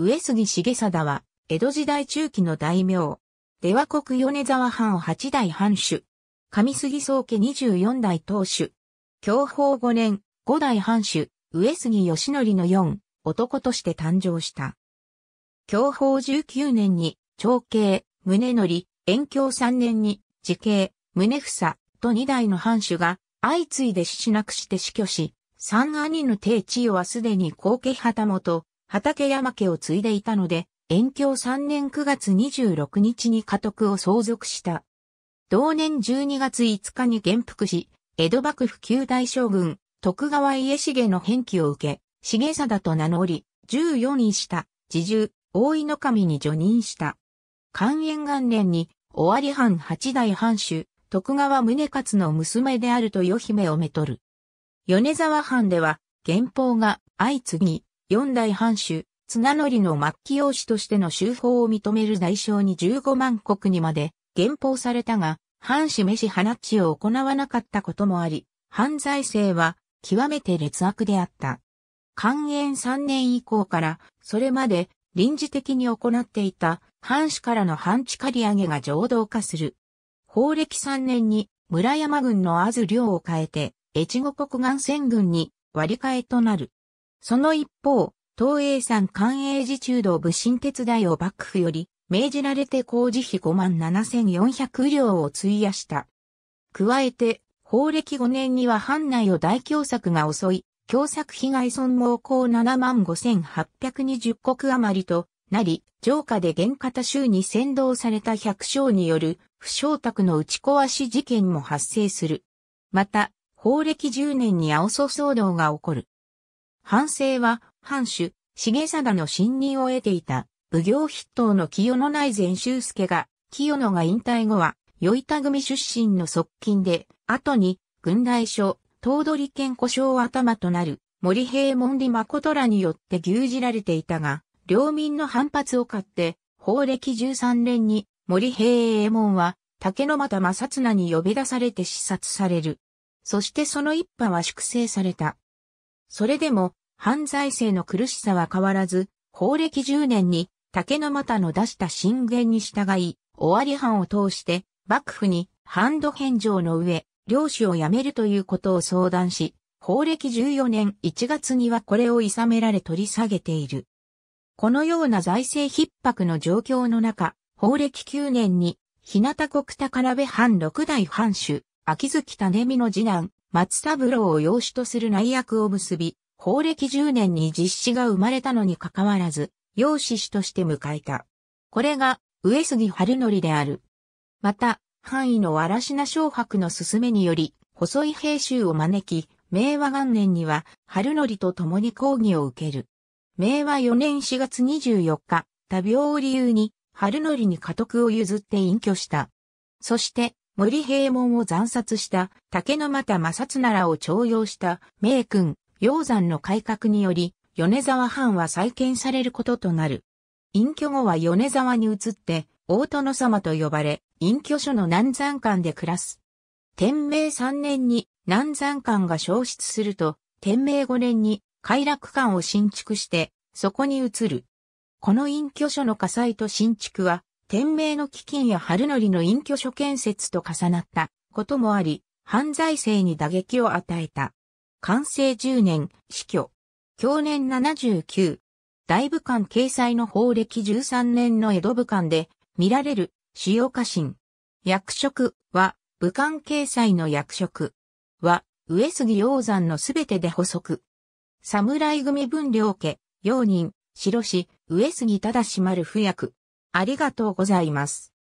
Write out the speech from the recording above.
上杉重貞は、江戸時代中期の大名。出羽国米沢藩を代藩主。上杉宗家二十四代当主。享保五年、五代藩主、上杉義則の四、男として誕生した。享保十九年に、長兄、宗則、延享三年に、次兄、宗房、と二代の藩主が、相次いで死なくして死去し、三兄の定地位はすでに後家旗本、畠山家を継いでいたので、延享3年9月26日に家督を相続した。同年12月5日に元服し、江戸幕府旧大将軍、徳川家重の返帰を受け、重貞と名乗り、14位た、自重、大井の神に除任した。寛延元年に、尾張藩八代藩主、徳川宗勝の娘であると与姫をめとる。米沢藩では、元宝が相次ぎ、四代藩主、綱則の末期養子としての修法を認める代償に15万国にまで減俸されたが、藩士飯放ちを行わなかったこともあり、犯罪性は極めて劣悪であった。寛延3年以降から、それまで臨時的に行っていた藩士からの藩地借り上げが浄土化する。法暦3年に村山軍の安津領を変えて、越後国岸戦軍に割り替えとなる。その一方、東映山官営寺中道部新鉄代を幕府より命じられて工事費5万7400両を費やした。加えて、法暦5年には藩内を大凶作が襲い、凶作被害損耗高7万5820国余りとなり、城下で原方州に先導された百姓による不祥宅の打ち壊し事件も発生する。また、法暦10年に青蘇騒動が起こる。藩政は、藩主、重貞の信任を得ていた、武行筆頭の清野内善修介が、清野が引退後は、与板組出身の側近で、後に、軍大将、頭取県古将頭となる、森平門里誠らによって牛耳られていたが、領民の反発を買って、法暦13年に森平衛門は竹の又正綱に呼び出されて視察される。そしてその一派は粛清された。それでも犯罪性の苦しさは変わらず、法歴10年に竹の股の出した進言に従い、尾張藩を通して幕府にハンド返上の上、領主を辞めるということを相談し、法歴14年1月にはこれを諌められ取り下げている。このような財政逼迫の状況の中、法歴9年に、日向国宝部藩六代藩主、秋月種美の次男、松三郎を養子とする内役を結び、法暦10年に実施が生まれたのに関わらず、養子師として迎えた。これが、上杉春則である。また、範囲の荒品昇白の勧めにより、細い兵衆を招き、明和元年には、春則と共に講義を受ける。明和4年4月24日、多病を理由に、春則に家督を譲って隠居した。そして、森平門を斬殺した竹の又正綱らを徴用した明君、鷹山の改革により、米沢藩は再建されることとなる。隠居後は米沢に移って、大殿様と呼ばれ、隠居所の南山間で暮らす。天明3年に南山間が消失すると、天明5年に快楽館を新築して、そこに移る。この隠居所の火災と新築は、天明の基金や春則の隠居所建設と重なったこともあり、犯罪性に打撃を与えた。完成10年、死去。去年79。大武漢掲載の法暦13年の江戸武漢で見られる使家臣。役職は武漢掲載の役職は上杉鷹山のすべてで補足。侍組分領家、用人、白氏、上杉忠丸不役。ありがとうございます。